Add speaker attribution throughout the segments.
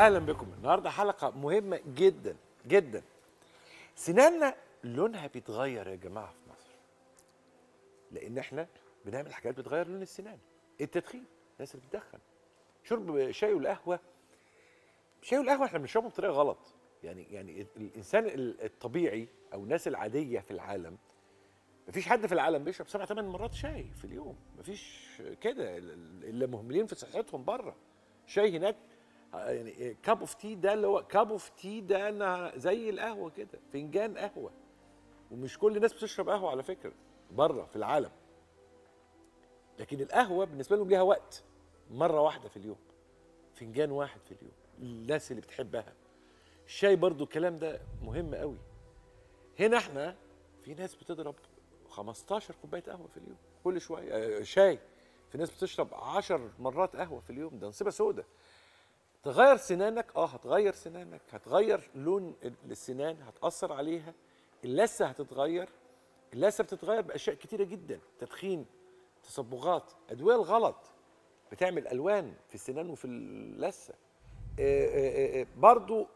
Speaker 1: اهلا بكم النهارده حلقه مهمه جدا جدا سناننا لونها بيتغير يا جماعه في مصر لان احنا بنعمل حاجات بتغير لون السنان التدخين الناس اللي بتدخن شرب شاي والقهوه شاي والقهوه احنا بنشربه بطريقه غلط يعني يعني الانسان الطبيعي او الناس العاديه في العالم مفيش حد في العالم بيشرب سبع ثمان مرات شاي في اليوم مفيش كده اللي مهملين في صحتهم بره شاي هناك آه، يعني كاب اوف تي ده اللي هو كاب اوف تي ده انا زي القهوه كده فنجان قهوه ومش كل الناس بتشرب قهوه على فكره بره في العالم لكن القهوه بالنسبه لهم ليها وقت مره واحده في اليوم فنجان واحد في اليوم الناس اللي بتحبها الشاي برضو الكلام ده مهم قوي هنا احنا في ناس بتضرب 15 كوبايه قهوه في اليوم كل شويه آه، شاي في ناس بتشرب 10 مرات قهوه في اليوم ده نصيبه سودة تغير سنانك اه هتغير سنانك هتغير لون السنان هتاثر عليها اللثه هتتغير اللثه بتتغير باشياء كتيره جدا تدخين تصبغات ادويه الغلط بتعمل الوان في السنان وفي اللثه آه، آه، آه، برضو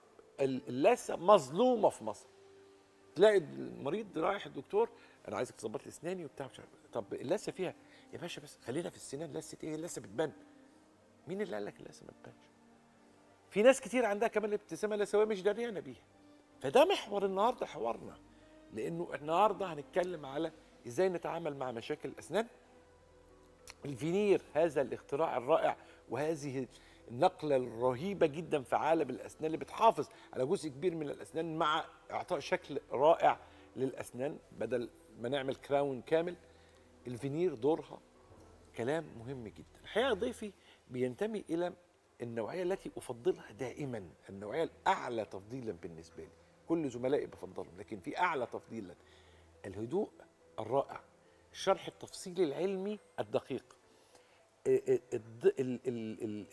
Speaker 1: اللثه مظلومه في مصر تلاقي المريض رايح الدكتور انا عايزك تظبط لي اسناني وبتاع مش عارف طب اللثه فيها إيه يا باشا بس خلينا في السنان لثه ايه اللثه بتبان مين اللي قال لك اللثه ما بتبانش في ناس كتير عندها كمان الابتسامه النسويه مش دريانه بيها فده محور النهارده حوارنا لانه النهارده هنتكلم على ازاي نتعامل مع مشاكل الاسنان الفينير هذا الاختراع الرائع وهذه النقلة الرهيبة جدا في عالم الأسنان اللي بتحافظ على جزء كبير من الأسنان مع إعطاء شكل رائع للأسنان بدل ما نعمل كراون كامل الفينير دورها كلام مهم جدا الحقيقة ضيفي بينتمي إلى النوعيه التي افضلها دائما النوعيه الاعلى تفضيلا بالنسبه لي كل زملائي بفضلهم لكن في اعلى تفضيلا الهدوء الرائع الشرح التفصيلي العلمي الدقيق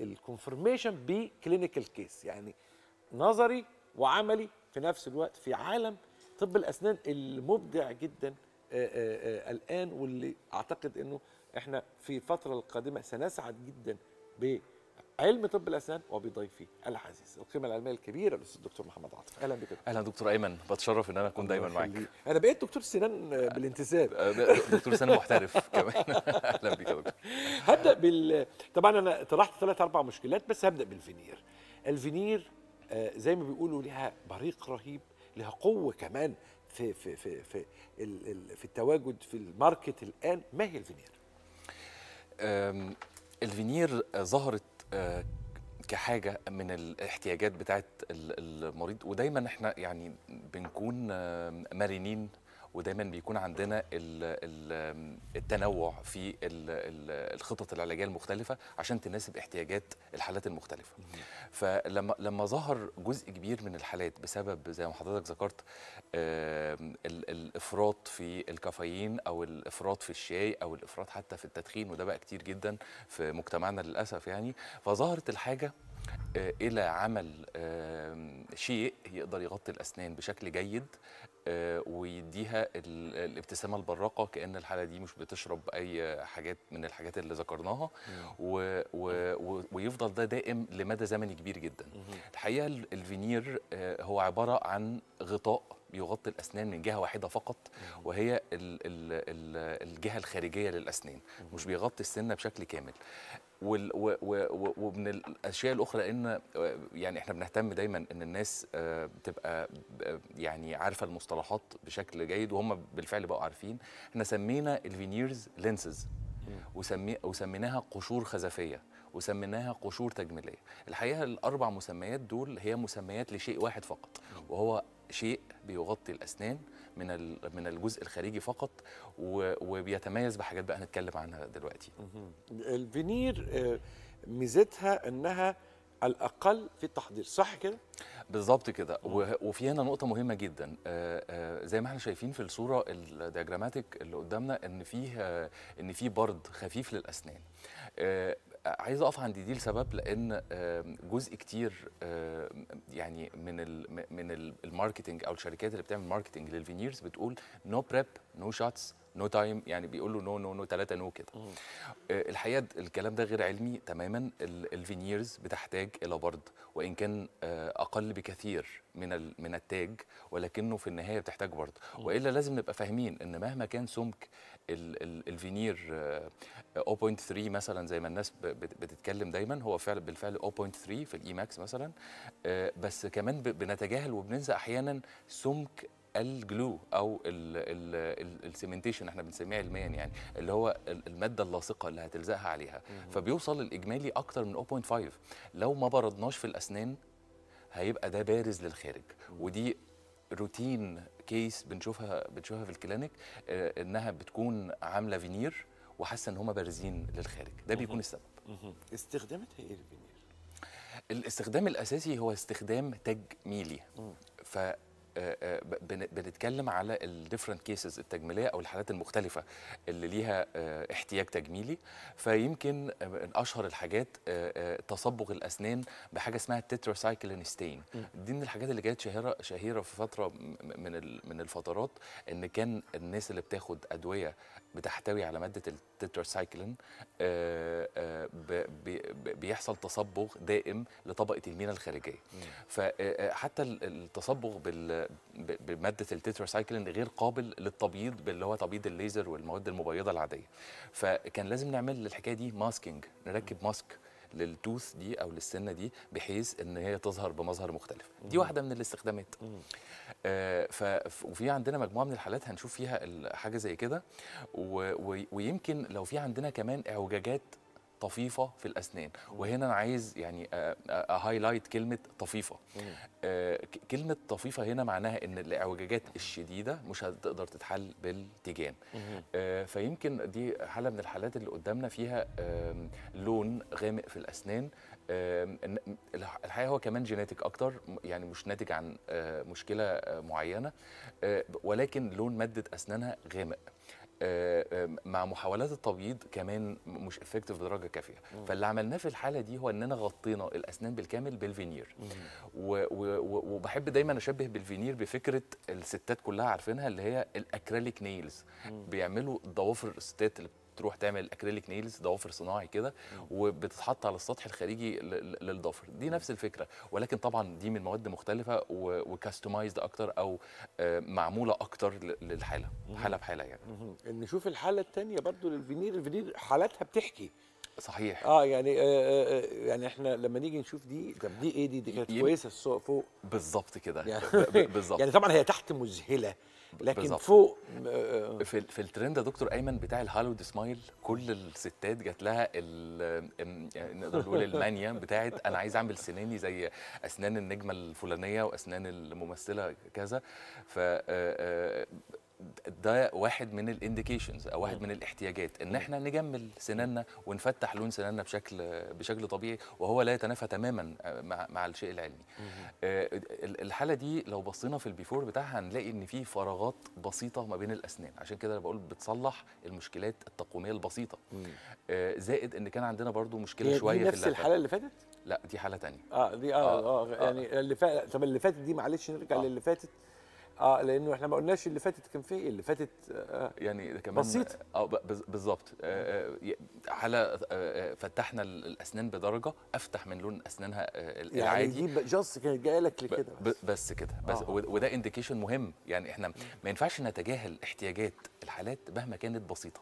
Speaker 1: الكونفرميشن بكلينيكال كيس يعني نظري وعملي في نفس الوقت في عالم طب الاسنان المبدع جدا آه، آه، آه، الان واللي اعتقد انه احنا في الفتره القادمه سنسعد جدا علم طب الاسنان وبضيفي العزيز القيمه العلميه الكبيره الاستاذ الدكتور
Speaker 2: محمد عاطف اهلا بك اهلا دكتور ايمن بتشرف ان انا اكون دايما معاك
Speaker 1: انا بقيت دكتور سنان آه، بالانتساب آه، آه، دكتور سنان محترف كمان اهلا بك يا دكتور هبدا بال طبعا انا طرحت ثلاث اربع مشكلات بس هبدا بالفينير الفينير زي ما بيقولوا لها بريق رهيب لها قوه كمان في في في في, في التواجد في الماركت الان ما هي الفينير
Speaker 2: الفينير ظهرت كحاجه من الاحتياجات بتاعه المريض ودايما احنا يعني بنكون آه، مرنين ودايما بيكون عندنا التنوع في الخطط العلاجيه المختلفه عشان تناسب احتياجات الحالات المختلفه فلما لما ظهر جزء كبير من الحالات بسبب زي ما حضرتك ذكرت الافراط في الكافيين او الافراط في الشاي او الافراط حتى في التدخين وده بقى كتير جدا في مجتمعنا للاسف يعني فظهرت الحاجه آه، الى عمل شيء يقدر يغطي الاسنان بشكل جيد آه، ويديها الابتسامه البراقه كان الحاله دي مش بتشرب اي حاجات من الحاجات اللي ذكرناها و و ويفضل ده دائم لمدى زمني كبير جدا الحقيقه الفينير آه، هو عباره عن غطاء يغطي الاسنان من جهه واحده فقط وهي الجهه الخارجيه للاسنان مش بيغطي السنه بشكل كامل ومن الاشياء الاخرى ان يعني احنا بنهتم دايما ان الناس آه، بتبقى آه، يعني عارفه المصطلحات بشكل جيد وهم بالفعل بقوا عارفين احنا سمينا الفينيرز لينسز وسميناها قشور خزفيه وسميناها قشور تجميليه الحقيقه الاربع مسميات دول هي مسميات لشيء واحد فقط وهو شيء بيغطي الاسنان من من الجزء الخارجي فقط وبيتميز بحاجات بقى هنتكلم عنها دلوقتي
Speaker 1: الفينير آه،
Speaker 2: ميزتها انها الاقل في التحضير صح كده بالظبط كده وفي هنا نقطه مهمه جدا آه، آه، زي ما احنا شايفين في الصوره الدياجراماتيك اللي قدامنا ان فيه ان في برد خفيف للاسنان عايز اقف عند دي لسبب لان جزء كتير يعني من الـ من الماركتنج او الشركات اللي بتعمل ماركتنج للفينيرز بتقول نو بريب نو شوتس نو تايم يعني بيقولوا نو نو نو ثلاثه نو كده آه، الحقيقه الكلام ده غير علمي تماما الفينيرز بتحتاج الى برد وان كان آه، اقل بكثير من من التاج ولكنه في النهايه بتحتاج برد والا لازم نبقى فاهمين ان مهما كان سمك الفينير 0.3 آه، مثلا زي ما الناس بتتكلم دايما هو فعلا بالفعل 0.3 في الاي ماكس مثلا آه، بس كمان بنتجاهل وبننسى احيانا سمك الجلو او السيمنتيشن احنا بنسميها علميا يعني اللي هو الماده اللاصقه اللي هتلزقها عليها فبيوصل الاجمالي اكتر من 0.5 لو ما بردناش في الاسنان هيبقى ده بارز للخارج ودي روتين كيس بنشوفها بنشوفها في الكلينيك آه، انها بتكون عامله فينير وحاسه ان هم بارزين للخارج ده بيكون السبب
Speaker 1: استخدامتها ايه الفينير
Speaker 2: الاستخدام الاساسي هو استخدام تجميلي ف آه، آه، بنتكلم على الديفرنت كيسز التجميليه او الحالات المختلفه اللي ليها آه، احتياج تجميلي فيمكن من اشهر الحاجات تصبغ الاسنان بحاجه اسمها التتراسايكلين ستين دي من الحاجات اللي كانت شهيره شهيره في فتره من من الفترات ان كان الناس اللي بتاخد ادويه بتحتوي على ماده التتراسايكلين بيحصل تصبغ دائم لطبقه المينا الخارجيه فحتى التصبغ بال بماده التتراسايكلين غير قابل للتبييض باللي هو تبييض الليزر والمواد المبيضه العاديه فكان لازم نعمل للحكايه دي ماسكينج نركب ماسك للتوث دي او للسنه دي بحيث ان هي تظهر بمظهر مختلف دي واحده من الاستخدامات آه، ف وفي عندنا مجموعه من الحالات هنشوف فيها حاجه زي كده ويمكن لو في عندنا كمان اعوجاجات طفيفه في الاسنان وهنا انا عايز يعني هايلايت كلمه طفيفه كلمه طفيفه هنا معناها ان الاعوجاجات الشديده مش هتقدر تتحل بالتيجان فيمكن دي حاله من الحالات اللي قدامنا فيها لون غامق في الاسنان الحقيقه هو كمان جيناتيك اكتر يعني مش ناتج عن مشكله معينه ولكن لون ماده اسنانها غامق آه، آه، مع محاولات التبييض كمان مش افكتيف بدرجه كافيه مم. فاللي عملناه في الحاله دي هو اننا غطينا الاسنان بالكامل بالفينير و و وبحب دايما اشبه بالفينير بفكره الستات كلها عارفينها اللي هي الاكريليك نيلز بيعملوا ضوافر الستات اللي بتروح تعمل اكريليك نيلز ضوافر صناعي كده وبتتحط على السطح الخارجي للضفر دي نفس الفكره ولكن طبعا دي من مواد مختلفه وكاستمايزد اكتر او آه، معموله اكتر للحاله حاله بحاله يعني نشوف الحاله الثانيه برضو للفينير الفينير حالاتها بتحكي صحيح اه يعني
Speaker 1: آه،, آه آه يعني احنا لما نيجي نشوف دي طب دي ايه دي دي كانت كويسه فوق بالظبط كده يعني بالظبط يعني طبعا هي تحت
Speaker 2: مذهله لكن بالزبط. فوق آه، آه. في في الترند يا دكتور ايمن بتاع الهالود سمايل كل الستات جات لها يعني نقدر نقول المانيا بتاعت انا عايز اعمل سناني زي اسنان النجمه الفلانيه واسنان الممثله كذا ف آه، ده واحد من الانديكيشنز او واحد من الاحتياجات ان احنا نجمل سناننا ونفتح لون سناننا بشكل بشكل طبيعي وهو لا يتنافى تماما آه، مع, الشيء العلمي آه، الحاله دي لو بصينا في البيفور بتاعها هنلاقي ان في فراغات بسيطه ما بين الاسنان عشان كده انا بقول بتصلح المشكلات التقويميه البسيطه آه، زائد ان كان عندنا برضو مشكله شويه في نفس الحاله اللي فاتت لا دي حاله ثانيه
Speaker 1: اه دي اه اه, آه يعني اللي فاتت طب اللي فاتت دي معلش نرجع آه. للي فاتت اه لانه احنا ما قلناش اللي فاتت كان فيه ايه اللي فاتت آه, آه،
Speaker 2: يعني كمان بسيط اه بالظبط آه, آه، على آه, آه، فتحنا الاسنان بدرجه افتح من لون اسنانها آه يعني العادي يعني دي جاست كانت جايه لك كده بس, بس كده بس آه. وده انديكيشن مهم يعني احنا ما ينفعش نتجاهل احتياجات الحالات مهما كانت بسيطه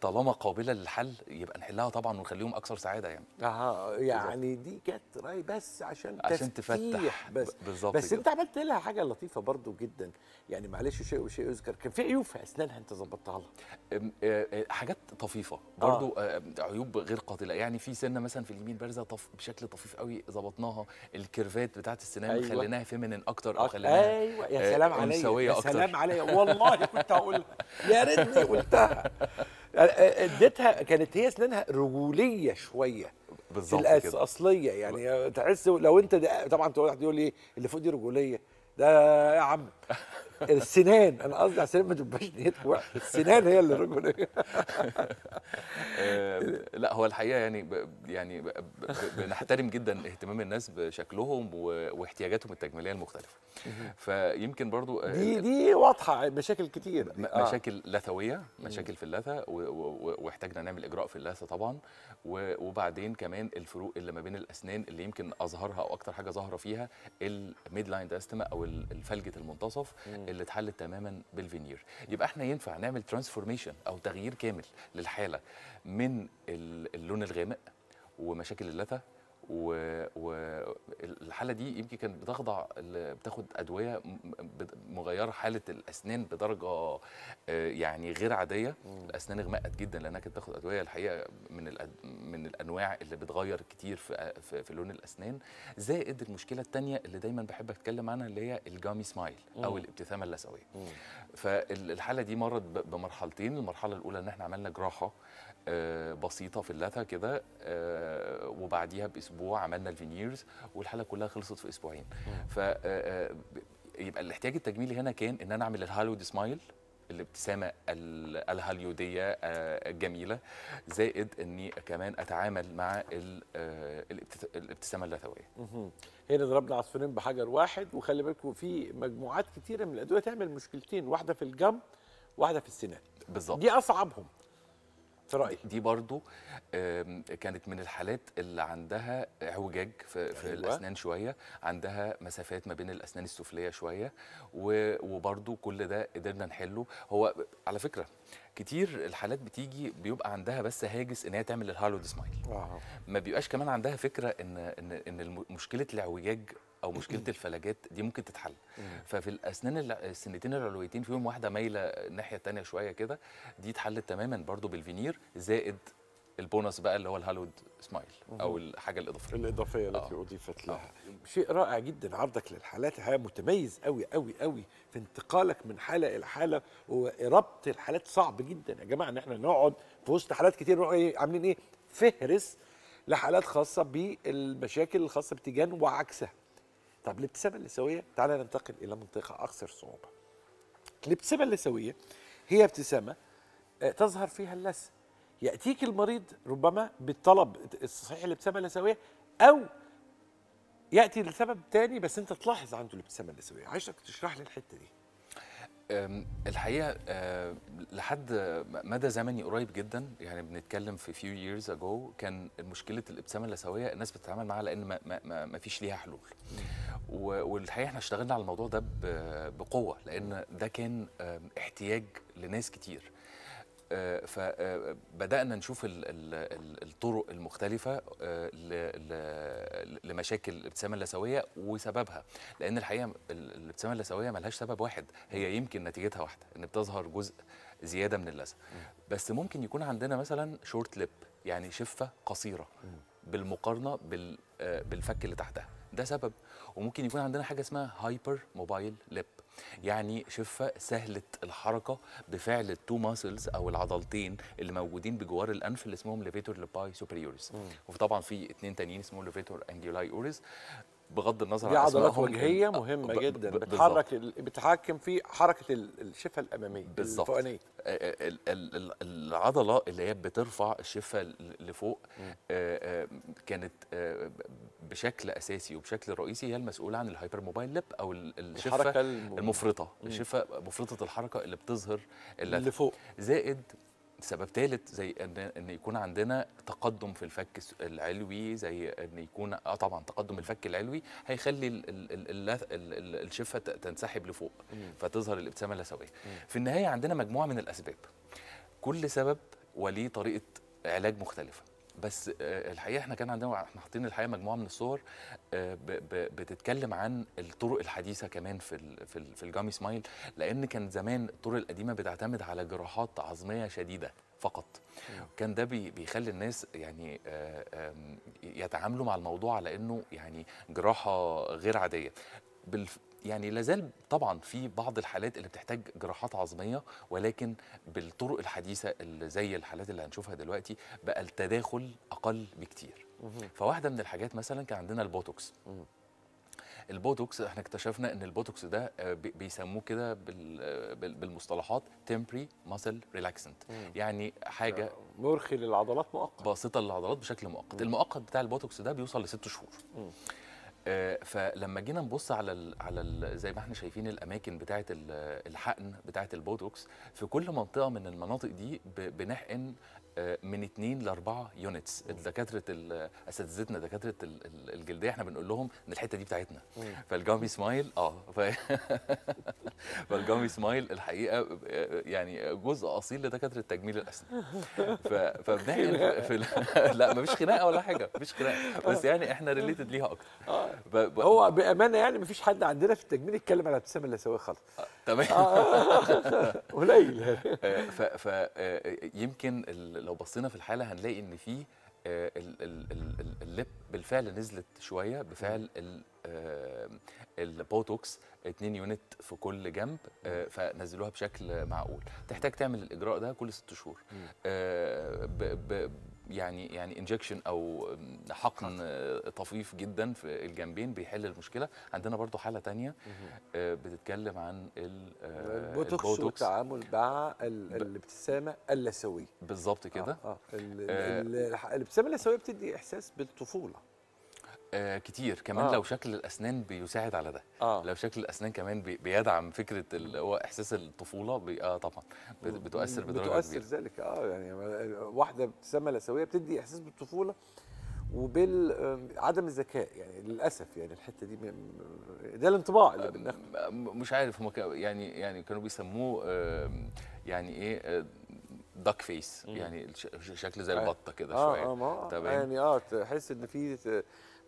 Speaker 2: طالما قابله للحل يبقى نحلها طبعا ونخليهم اكثر سعاده يعني
Speaker 1: اها يعني دي كانت راي بس عشان عشان تفتح بس بالظبط بس انت
Speaker 2: عملت لها حاجه لطيفه برضو جدا يعني معلش شيء وشيء يذكر كان في عيوب في اسنانها انت ظبطتها لها حاجات طفيفه آه. برضو آه. عيوب غير قاتله يعني في سنه مثلا في اليمين بارزه طف بشكل طفيف قوي ظبطناها الكيرفات بتاعه السنان أيوة. خليناها فيمينين اكتر او خليناها ايوه يا سلام عليا يا سلام عليا والله كنت هقولها ردني قلتها
Speaker 1: اديتها كانت هي اسنانها رجوليه شويه
Speaker 2: بالظبط كده
Speaker 1: اصليه يعني تحس لو انت طبعا تقول لي اللي فوق دي رجوليه ده يا عم السنان انا قصدي السنان ما تبقاش نيتكم وحشه السنان هي اللي رجل
Speaker 2: آه، لا هو الحقيقه يعني ب يعني بنحترم جدا اهتمام الناس بشكلهم واحتياجاتهم التجميليه المختلفه فيمكن برضو آه، دي دي واضحه مشاكل كتير آه. مشاكل لثويه مشاكل في اللثه واحتاجنا نعمل اجراء في اللثه طبعا وبعدين كمان الفروق اللي ما بين الاسنان اللي يمكن اظهرها او اكتر حاجه ظاهره فيها الميد لاين او الفلجه المنتصف اللي اتحلت تماما بالفينير يبقى احنا ينفع نعمل ترانسفورميشن او تغيير كامل للحاله من اللون الغامق ومشاكل اللثه والحاله دي يمكن كانت بتخضع بتاخد ادويه مغيره حاله الاسنان بدرجه آه، يعني غير عاديه الاسنان اغمقت جدا لانها كانت بتاخد ادويه الحقيقه من من الانواع اللي بتغير كتير في في لون الاسنان زائد المشكله الثانيه اللي دايما بحب اتكلم عنها اللي هي الجامي سمايل او الابتسامه اللثويه فالحاله دي مرت بمرحلتين المرحله الاولى ان احنا عملنا جراحه آه، بسيطه في اللثه كده آه، وبعديها باسبوع عملنا الفينيرز والحاله كلها خلصت في اسبوعين ف آه، يبقى الاحتياج التجميلي هنا كان ان انا اعمل الهالود سمايل الابتسامه الهاليوديه الجميله زائد اني كمان اتعامل مع الابتسامه اللثويه.
Speaker 1: هنا ضربنا عصفورين بحجر واحد وخلي بالكم في مجموعات كتيره من الادويه تعمل مشكلتين واحده في الجنب واحده في السنان.
Speaker 2: بالظبط. دي اصعبهم. في رايي دي برضو كانت من الحالات اللي عندها اعوجاج في, في أيوة. الاسنان شويه عندها مسافات ما بين الاسنان السفليه شويه وبرضو كل ده قدرنا نحله هو على فكره كتير الحالات بتيجي بيبقى عندها بس هاجس ان هي تعمل الهالو سمايل ما بيبقاش كمان عندها فكره ان ان ان مشكله الاعوجاج او مشكله الفلجات دي ممكن تتحل ففي الاسنان السنتين العلويتين فيهم واحده مايله الناحيه الثانيه شويه كده دي اتحلت تماما برضو بالفينير زائد البونص بقى اللي هو الهالود سمايل او الحاجه الاضافيه الاضافيه التي آه. اضيفت لها آه.
Speaker 1: شيء رائع جدا عرضك للحالات هي متميز قوي قوي قوي في انتقالك من حاله الى حاله وربط الحالات صعب جدا يا جماعه ان احنا نقعد في وسط حالات كتير نروح ايه عاملين ايه فهرس لحالات خاصه بالمشاكل الخاصه بتيجان وعكسها طب الابتسامه اللثويه تعالى ننتقل الى منطقه اكثر صعوبه الابتسامه اللثويه هي ابتسامه آه، تظهر فيها اللثه ياتيك المريض ربما بالطلب الصحيح الابتسامه النسويه او ياتي لسبب تاني بس انت تلاحظ عنده الابتسامه
Speaker 2: النسويه عايزك تشرح لي الحته دي الحقيقه أه، لحد مدى زمني قريب جدا يعني بنتكلم في فيو ييرز اجو كان مشكله الابتسامه اللثويه الناس بتتعامل معاها لان ما, ما, ما فيش ليها حلول والحقيقه احنا اشتغلنا على الموضوع ده بقوه لان ده كان احتياج لناس كتير فبدانا آه، نشوف الطرق المختلفه آه، لمشاكل الابتسامه اللثويه وسببها لان الحقيقه الابتسامه اللثويه ملهاش سبب واحد هي يمكن نتيجتها واحده ان بتظهر جزء زياده من اللثه بس ممكن يكون عندنا مثلا شورت ليب يعني شفه قصيره بالمقارنه آه، بالفك اللي تحتها ده سبب وممكن يكون عندنا حاجه اسمها هايبر موبايل ليب يعني شفه سهله الحركه بفعل التو ماسلز او العضلتين اللي موجودين بجوار الانف اللي اسمهم ليفيتور لباي سوبريوريس وطبعا في اثنين تانيين اسمهم ليفيتور انجيولاي اوريس بغض النظر عن عضلات وجهيه يعني مهمه جدا بتحرك
Speaker 1: بتحكم في حركه الشفه الاماميه بالظبط الفوقانيه
Speaker 2: آه، آه، العضله اللي هي بترفع الشفه لفوق آه، كانت بشكل اساسي وبشكل رئيسي هي المسؤوله عن الهايبر موبايل ليب او الشفه المفرطه الشفه مفرطه الحركه اللي بتظهر اللي فوق زائد سبب ثالث زي ان ان يكون عندنا تقدم في الفك العلوي زي ان يكون اه طبعا تقدم الفك العلوي هيخلي الشفه تنسحب لفوق فتظهر الابتسامه اللثويه في النهايه عندنا مجموعه من الاسباب كل سبب وليه طريقه علاج مختلفه بس آه، الحقيقه احنا كان عندنا احنا حاطين الحقيقه مجموعه من الصور آه، بتتكلم عن الطرق الحديثه كمان في في الجامي سمايل لان كان زمان الطرق القديمه بتعتمد على جراحات عظميه شديده فقط كان ده بيخلي الناس يعني آه، يتعاملوا مع الموضوع على انه يعني جراحه غير عاديه يعني لازال طبعا في بعض الحالات اللي بتحتاج جراحات عظميه ولكن بالطرق الحديثه اللي زي الحالات اللي هنشوفها دلوقتي بقى التداخل اقل بكتير فواحده من الحاجات مثلا كان عندنا البوتوكس البوتوكس احنا اكتشفنا ان البوتوكس ده آه، بيسموه كده آه، بالمصطلحات تمبري ماسل ريلاكسنت يعني حاجه آه، مرخي للعضلات مؤقت باسطه للعضلات بشكل مؤقت المؤقت بتاع البوتوكس ده بيوصل لست شهور مم. آه، فلما جينا نبص على الـ على الـ زي ما احنا شايفين الاماكن بتاعه الحقن بتاعه البوتوكس في كل منطقه من المناطق دي بنحقن من 2 ل 4 يونتس دكاتره اساتذتنا دكاتره الجلديه احنا بنقول لهم ان الحته دي بتاعتنا فالجامي سمايل اه ف... فالجامي سمايل الحقيقه آه، يعني جزء اصيل لدكاتره تجميل الاسنان ف... فبنحقن في لا مفيش خناقه ولا حاجه مفيش خناقه بس يعني احنا ريليتد ليها اكتر آه. ف... ب... هو بامانه يعني مفيش حد عندنا في التجميل يتكلم على ابتسام اللي سواه خالص آه، تمام قليل ف... ف... يمكن ال... لو بصينا في الحاله هنلاقي ان في آه، اللب بالفعل نزلت شويه بفعل آه، البوتوكس 2 يونت في كل جنب آه، فنزلوها بشكل معقول تحتاج تعمل الاجراء ده كل 6 شهور يعني يعني انجكشن او حقن طفيف جدا في الجنبين بيحل المشكله عندنا برضو حاله تانية آه، بتتكلم عن آه، البوتوكس, البوتوكس
Speaker 1: والتعامل مع الابتسامه اللثويه بالظبط كده آه. آه. آه. الابتسامه اللثويه بتدي احساس
Speaker 2: بالطفوله آه كتير كمان آه. لو شكل الاسنان بيساعد على ده آه. لو شكل الاسنان كمان بي بيدعم فكره اللي هو احساس الطفوله بي اه طبعا بتؤثر بدرجه بتؤثر
Speaker 1: كبيرة. ذلك اه يعني واحده بتسمى لسويه بتدي احساس بالطفوله وبال عدم الذكاء يعني للاسف يعني الحته دي ده الانطباع
Speaker 2: اللي آه، بناخده مش عارف هم يعني يعني كانوا بيسموه يعني ايه داك آه، فيس يعني شكل زي آه. البطه كده شويه آه, آه, آه يعني
Speaker 1: اه تحس ان في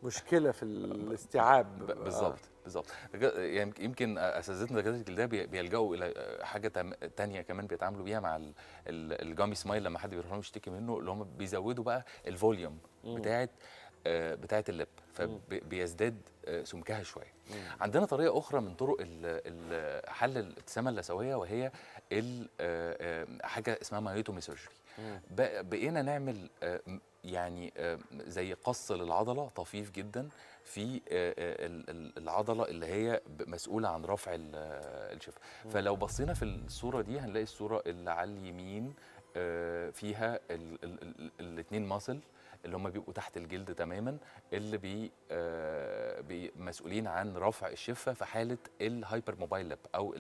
Speaker 1: مشكله في الاستيعاب بالظبط
Speaker 2: بالظبط يعني يمكن اساتذتنا دكاتره الجلديه بيلجأوا الى حاجه تانية كمان بيتعاملوا بيها مع الجامي سمايل لما حد بيروح يشتكي منه اللي هم بيزودوا بقى الفوليوم بتاعه آه، بتاعه اللب فبيزداد آه، سمكها شويه عندنا طريقه اخرى من طرق حل الابتسامه اللثويه وهي آه، حاجه اسمها مايوتومي سيرجري بقينا نعمل آه، يعني آه، زي قص للعضله طفيف جدا في آه، العضله اللي هي مسؤوله عن رفع الشفه فلو بصينا في الصوره دي هنلاقي الصوره اللي على اليمين فيها الاثنين ماسل اللي هم بيبقوا تحت الجلد تماما اللي بي, مسؤولين عن رفع الشفه في حاله الهايبر موبايل لاب او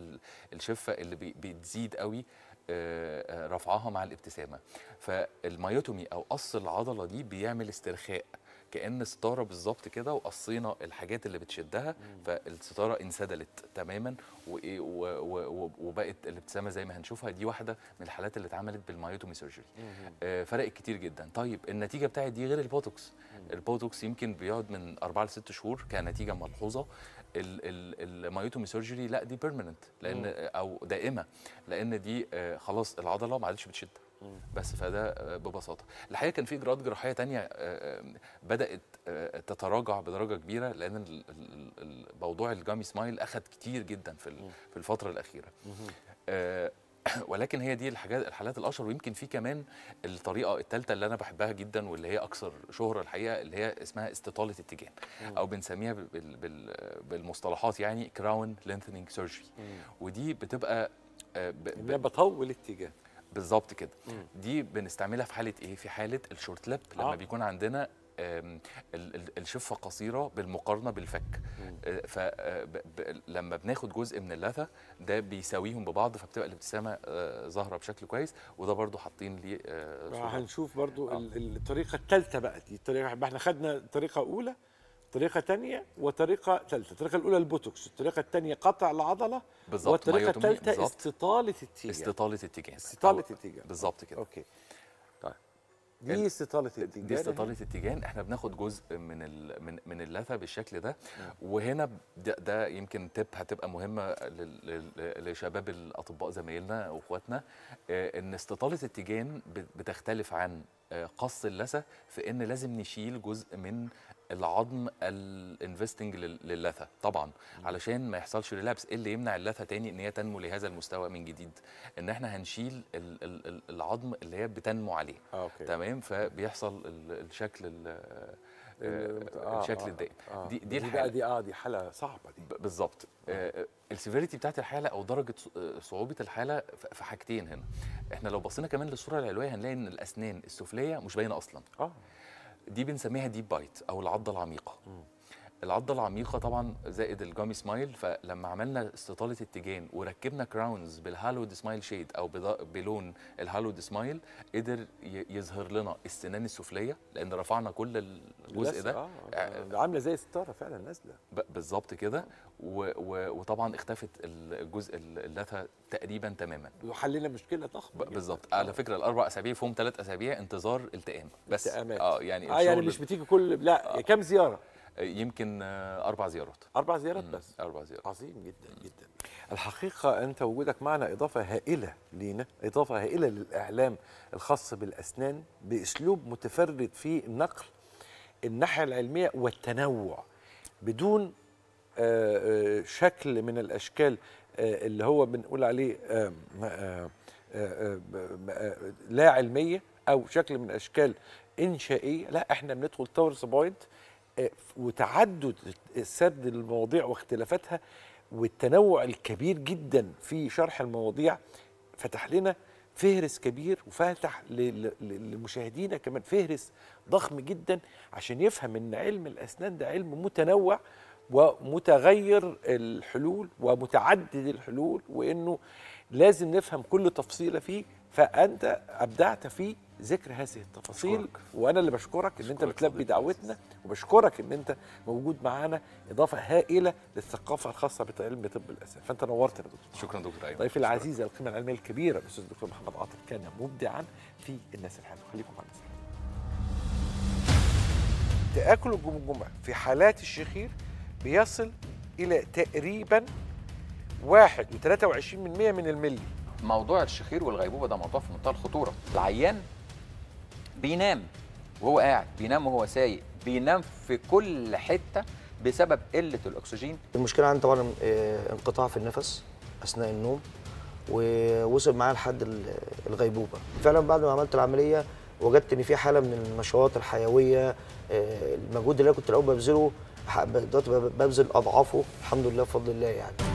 Speaker 2: الشفه اللي بتزيد قوي آه، آه، رفعها مع الابتسامه فالمايوتومي او قص العضله دي بيعمل استرخاء كان ستاره بالظبط كده وقصينا الحاجات اللي بتشدها فالستاره انسدلت تماما إيه، وبقت الابتسامه زي ما هنشوفها دي واحده من الحالات اللي اتعملت بالمايوتومي سيرجري آه، فرقت كتير جدا طيب النتيجه بتاعت دي غير البوتوكس البوتوكس يمكن بيقعد من 4 ل 6 شهور كنتيجه ملحوظه المايوتومي سيرجري لا دي بيرمننت لان او دائمه لان دي آه، خلاص العضله ما عادش بتشد بس فده آه، ببساطه الحقيقه كان في اجراءات جراحيه تانية آه، بدات تتراجع بدرجه كبيره لان موضوع الجامي سمايل اخذ كتير جدا في الفتره الاخيره ولكن هي دي الحاجات الحالات الاشهر ويمكن في كمان الطريقه الثالثه اللي انا بحبها جدا واللي هي اكثر شهره الحقيقه اللي هي اسمها استطاله التجان او بنسميها بالمصطلحات يعني كراون لينثنينج سيرجري ودي بتبقى آه، ب... يعني بطول التجان بالظبط كده مم. دي بنستعملها في حاله ايه في حاله الشورت لب لما آه. بيكون عندنا الشفه قصيره بالمقارنه بالفك آه، فلما آه، بناخد جزء من اللثه ده بيساويهم ببعض فبتبقى الابتسامه آه، ظاهره بشكل كويس وده برضو حاطين ليه
Speaker 1: هنشوف برضو آه. الطريقه الثالثه بقى دي الطريقه احنا خدنا طريقه اولى طريقة تانية وطريقة ثالثة، الطريقة الأولى البوتوكس، الطريقة الثانية قطع العضلة بالظبط والطريقة الثالثة
Speaker 2: استطالة اتجاه استطالة اتجاه استطالة اتجاه بالظبط كده اوكي دي استطاله التيجان دي استطاله التيجان احنا بناخد جزء من ال من من اللثه بالشكل ده وهنا ده, ده يمكن تب هتبقى مهمه لشباب الاطباء زمايلنا واخواتنا آه، ان استطاله التيجان بتختلف عن آه، قص اللثه في ان لازم نشيل جزء من العظم الانفستنج للثه طبعا علشان ما يحصلش ريلابس ايه اللي يمنع اللثه تاني ان هي تنمو لهذا المستوى من جديد ان احنا هنشيل العظم اللي هي بتنمو عليه آه، أوكي. تمام فبيحصل الشكل آه، آه، الشكل الدائم آه دي دي الحاله دي اه دي حاله صعبه دي بالظبط آه السيفيريتي بتاعت الحاله او درجه صعوبه الحاله في حاجتين هنا احنا لو بصينا كمان للصوره العلويه هنلاقي ان الاسنان السفليه مش باينه اصلا اه دي بنسميها ديب بايت او العضه العميقه العضه العميقه طبعا زائد الجامي سمايل فلما عملنا استطاله التيجان وركبنا كراونز بالهالود سمايل شيد او بلون الهالود سمايل قدر يظهر لنا السنان السفليه لان رفعنا كل الجزء ده آه. آه،, آه، عامله زي الستاره فعلا نازله بالظبط كده وطبعا اختفت الجزء اللثه تقريبا تماما
Speaker 1: وحلينا مشكله ضخمه بالظبط على
Speaker 2: آه. فكره الاربع اسابيع فيهم ثلاث اسابيع انتظار التئام بس التقامات. اه يعني اه يعني مش بتيجي كل لا آه. كام زياره يمكن اربع زيارات اربع زيارات بس اربع زيارات عظيم جدا
Speaker 1: جدا الحقيقه انت وجودك معنا اضافه هائله لينا اضافه هائله للاعلام الخاص بالاسنان باسلوب متفرد في نقل الناحيه العلميه والتنوع بدون آه، آه، شكل من الاشكال آه، اللي هو بنقول عليه لا علميه او شكل من اشكال انشائيه لا احنا بندخل تاورز بوينت آه، وتعدد سرد المواضيع واختلافاتها والتنوع الكبير جدا في شرح المواضيع فتح لنا فهرس كبير وفتح لمشاهدينا كمان فهرس ضخم جدا عشان يفهم ان علم الاسنان ده علم متنوع ومتغير الحلول ومتعدد الحلول وانه لازم نفهم كل تفصيله فيه فانت ابدعت فيه ذكر هذه التفاصيل بشكرك. وانا اللي بشكرك ان انت بتلبي دعوتنا وبشكرك ان انت موجود معانا اضافه هائله للثقافه الخاصه بعلم طب الاسنان فانت نورت يا دكتور شكرا دكتور ايمن ضيفي العزيز القيمه العلميه الكبيره الاستاذ الدكتور محمد عاطف كان مبدعا في الناس الحلوه خليكم معنا تاكل الجمجمه في حالات الشخير بيصل الى تقريبا
Speaker 2: 1.23 و23% من الملي موضوع الشخير والغيبوبه ده موضوع في منتهى الخطوره العيان بينام وهو قاعد بينام وهو سايق بينام في كل حته بسبب قله الاكسجين
Speaker 1: المشكله عندي طبعا آه، انقطاع في النفس اثناء النوم ووصل معايا لحد الغيبوبه فعلا بعد ما عملت العمليه وجدت ان في حاله من النشاط الحيويه آه، المجهود اللي انا كنت الاول ببذله دلوقتي ببذل اضعافه الحمد لله بفضل الله يعني